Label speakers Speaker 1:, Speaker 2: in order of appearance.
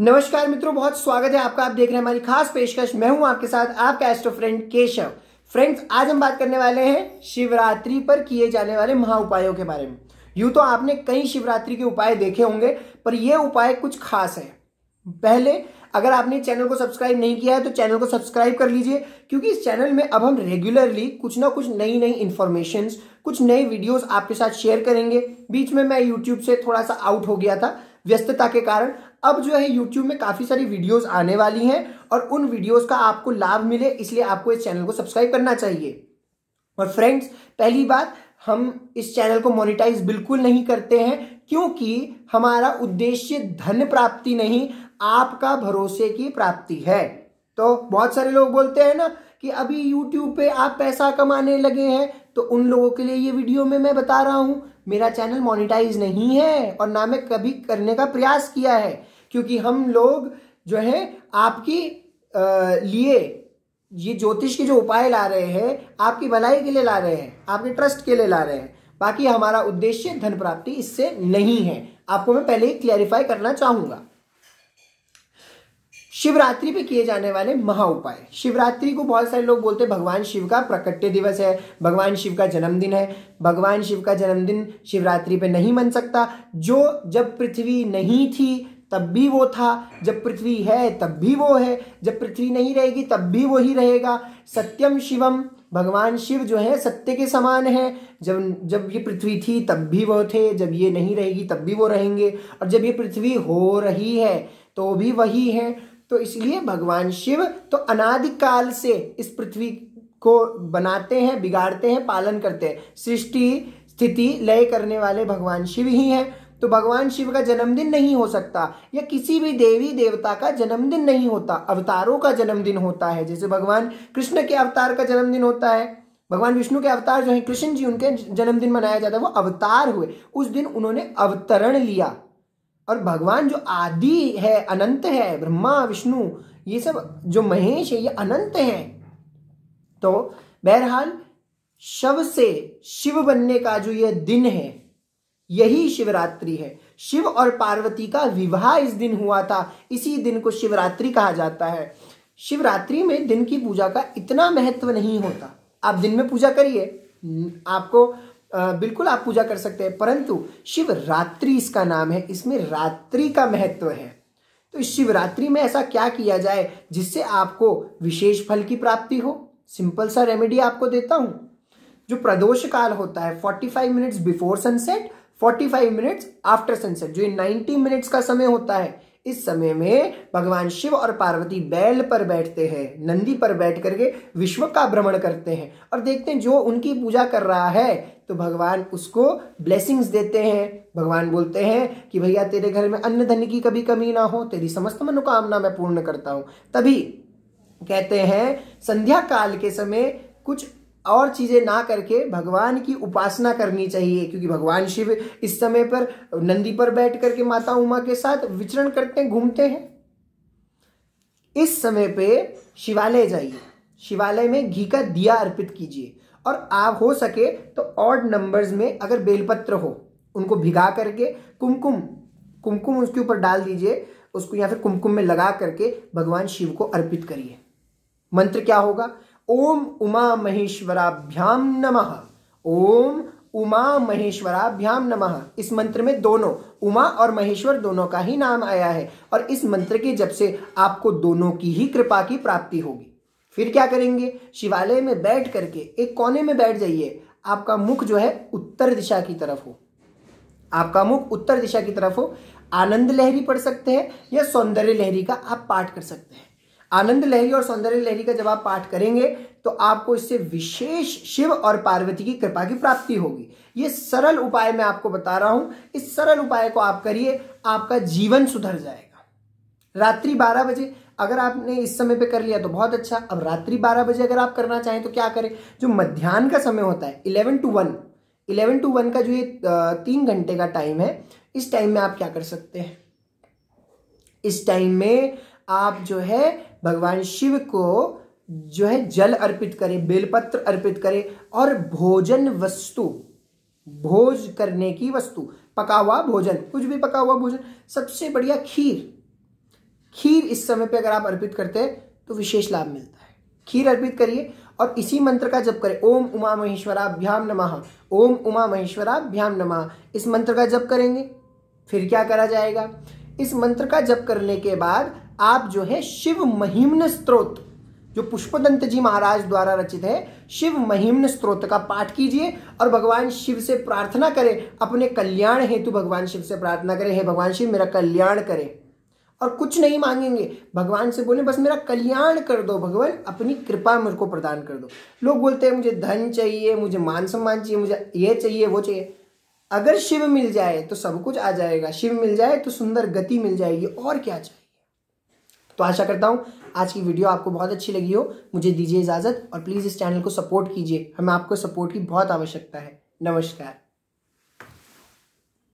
Speaker 1: नमस्कार मित्रों बहुत स्वागत है आपका आप देख रहे हैं हमारी खास पेशकश मैं हूं आपके साथ आपका एस्ट्रो फ्रेंड केशव फ्रेंड्स आज हम बात करने वाले हैं शिवरात्रि पर किए जाने वाले महा उपायों के बारे में यूं तो आपने कई शिवरात्रि के उपाय देखे होंगे पर ये उपाय कुछ खास है पहले अगर आपने चैनल को सब्सक्राइब नहीं किया है तो चैनल को सब्सक्राइब कर लीजिए क्योंकि इस चैनल में अब हम रेगुलरली कुछ ना कुछ नई नई इन्फॉर्मेशन कुछ नए वीडियोस आपके साथ शेयर करेंगे बीच में मैं यूट्यूब से थोड़ा सा आउट हो गया था व्यस्तता के कारण अब जो है यूट्यूब में काफ़ी सारी वीडियोस आने वाली हैं और उन वीडियोस का आपको लाभ मिले इसलिए आपको इस चैनल को सब्सक्राइब करना चाहिए और फ्रेंड्स पहली बात हम इस चैनल को मोनिटाइज बिल्कुल नहीं करते हैं क्योंकि हमारा उद्देश्य धन प्राप्ति नहीं आपका भरोसे की प्राप्ति है तो बहुत सारे लोग बोलते हैं ना कि अभी YouTube पे आप पैसा कमाने लगे हैं तो उन लोगों के लिए ये वीडियो में मैं बता रहा हूँ मेरा चैनल मोनिटाइज नहीं है और ना मैं कभी करने का प्रयास किया है क्योंकि हम लोग जो है आपकी लिए ये ज्योतिष के जो उपाय ला रहे हैं आपकी भलाई के लिए ला रहे हैं आपके ट्रस्ट के लिए ला रहे हैं बाकी हमारा उद्देश्य धन प्राप्ति इससे नहीं है आपको मैं पहले ही क्लैरिफाई करना चाहूँगा शिवरात्रि पे किए जाने वाले महा उपाय शिवरात्रि को बहुत सारे लोग बोलते हैं भगवान शिव का प्रकट्य दिवस है भगवान शिव का जन्मदिन है भगवान शिव का जन्मदिन शिवरात्रि पे नहीं मन सकता जो जब पृथ्वी नहीं थी तब भी वो था जब पृथ्वी है तब भी वो है जब पृथ्वी नहीं रहेगी तब भी वो ही रहेगा सत्यम शिवम भगवान शिव जो है सत्य के समान है जब जब ये पृथ्वी थी तब भी वो थे जब ये नहीं रहेगी तब भी वो रहेंगे और जब ये पृथ्वी हो रही है तो भी वही है तो इसलिए भगवान शिव तो अनादिकाल से इस पृथ्वी को बनाते हैं बिगाड़ते हैं पालन करते हैं सृष्टि स्थिति लय करने वाले भगवान शिव ही हैं तो भगवान शिव का जन्मदिन नहीं हो सकता या किसी भी देवी देवता का जन्मदिन नहीं होता अवतारों का जन्मदिन होता है जैसे भगवान कृष्ण के अवतार का जन्मदिन होता है भगवान विष्णु के अवतार जो हैं कृष्ण जी उनके जन्मदिन मनाया जाता है वो अवतार हुए उस दिन उन्होंने अवतरण लिया और भगवान जो आदि है अनंत है ब्रह्मा विष्णु ये सब जो महेश है ये अनंत है तो बहरहाल शव से शिव बनने का जो यह दिन है यही शिवरात्रि है शिव और पार्वती का विवाह इस दिन हुआ था इसी दिन को शिवरात्रि कहा जाता है शिवरात्रि में दिन की पूजा का इतना महत्व नहीं होता आप दिन में पूजा करिए आपको बिल्कुल आप पूजा कर सकते हैं परंतु शिवरात्रि इसका नाम है इसमें रात्रि का महत्व है तो इस शिवरात्रि में ऐसा क्या किया जाए जिससे आपको विशेष फल की प्राप्ति हो सिंपल सा रेमेडी आपको देता हूं जो प्रदोष काल होता है 45 minutes before sunset 45 minutes after sunset जो 90 मिनट्स का समय होता है इस समय में भगवान शिव और पार्वती बैल पर बैठते हैं नंदी पर बैठ करके विश्व का भ्रमण करते हैं और देखते हैं जो उनकी पूजा कर रहा है तो भगवान उसको ब्लेसिंग्स देते हैं भगवान बोलते हैं कि भैया तेरे घर में अन्न धन की कभी कमी ना हो तेरी समस्त मनोकामना मैं पूर्ण करता हूं तभी कहते हैं संध्या काल के समय कुछ और चीज़ें ना करके भगवान की उपासना करनी चाहिए क्योंकि भगवान शिव इस समय पर नंदी पर बैठ करके माता उमा के साथ विचरण करते हैं घूमते हैं इस समय पे शिवालय जाइए शिवालय में घी का दिया अर्पित कीजिए और आप हो सके तो ऑड नंबर्स में अगर बेलपत्र हो उनको भिगा करके कुमकुम कुमकुम उसके ऊपर डाल दीजिए उसको या फिर कुमकुम में लगा करके भगवान शिव को अर्पित करिए मंत्र क्या होगा ओम उमा महेश्वराभ्याम नमः ओम उमा महेश्वराभ्याम नमः इस मंत्र में दोनों उमा और महेश्वर दोनों का ही नाम आया है और इस मंत्र के जब से आपको दोनों की ही कृपा की प्राप्ति होगी फिर क्या करेंगे शिवालय में बैठ करके एक कोने में बैठ जाइए आपका मुख जो है उत्तर दिशा की तरफ हो आपका मुख उत्तर दिशा की तरफ हो आनंद लहरी पढ़ सकते हैं या सौंदर्य लहरी का आप पाठ कर सकते हैं आनंद लहरी और सौंदर्य लहरी का जब आप पाठ करेंगे तो आपको इससे विशेष शिव और पार्वती की कृपा की प्राप्ति होगी ये सरल उपाय मैं आपको बता रहा हूं इस सरल उपाय को आप करिए आपका जीवन सुधर जाएगा रात्रि बारह बजे अगर आपने इस समय पे कर लिया तो बहुत अच्छा अब रात्रि बारह बजे अगर आप करना चाहें तो क्या करें जो मध्यान्ह का समय होता है eleven to one eleven to one का जो ये तीन घंटे का टाइम है इस टाइम में आप क्या कर सकते हैं इस टाइम में आप जो है भगवान शिव को जो है जल अर्पित करें बेलपत्र अर्पित करें और भोजन वस्तु भोज करने की वस्तु पका हुआ भोजन कुछ भी पका हुआ भोजन सबसे बढ़िया खीर खीर इस समय पे अगर आप अर्पित करते हैं तो विशेष लाभ मिलता है खीर अर्पित करिए और इसी मंत्र का जप करें ओम उमा महेश्वरा भ्याम नमः ओम उमा महेश्वरा भ्याम नमः इस मंत्र का जप करेंगे फिर क्या करा जाएगा इस मंत्र का जप करने के बाद आप जो है शिव महिम्न स्त्रोत जो पुष्पदंत जी महाराज द्वारा रचित है शिव महिम्न स्त्रोत का पाठ कीजिए और भगवान शिव से प्रार्थना करें अपने कल्याण हेतु भगवान शिव से प्रार्थना करें हे भगवान शिव मेरा कल्याण करें और कुछ नहीं मांगेंगे भगवान से बोले बस मेरा कल्याण कर दो भगवान अपनी कृपा मेरे को प्रदान कर दो लोग बोलते हैं मुझे धन चाहिए मुझे मान सम्मान चाहिए मुझे ये चाहिए वो चाहिए अगर शिव मिल जाए तो सब कुछ आ जाएगा शिव मिल जाए तो सुंदर गति मिल जाएगी और क्या चाहिए तो आशा करता हूँ आज की वीडियो आपको बहुत अच्छी लगी हो मुझे दीजिए इजाज़त और प्लीज़ इस चैनल को सपोर्ट कीजिए हमें आपको सपोर्ट की बहुत आवश्यकता है नमस्कार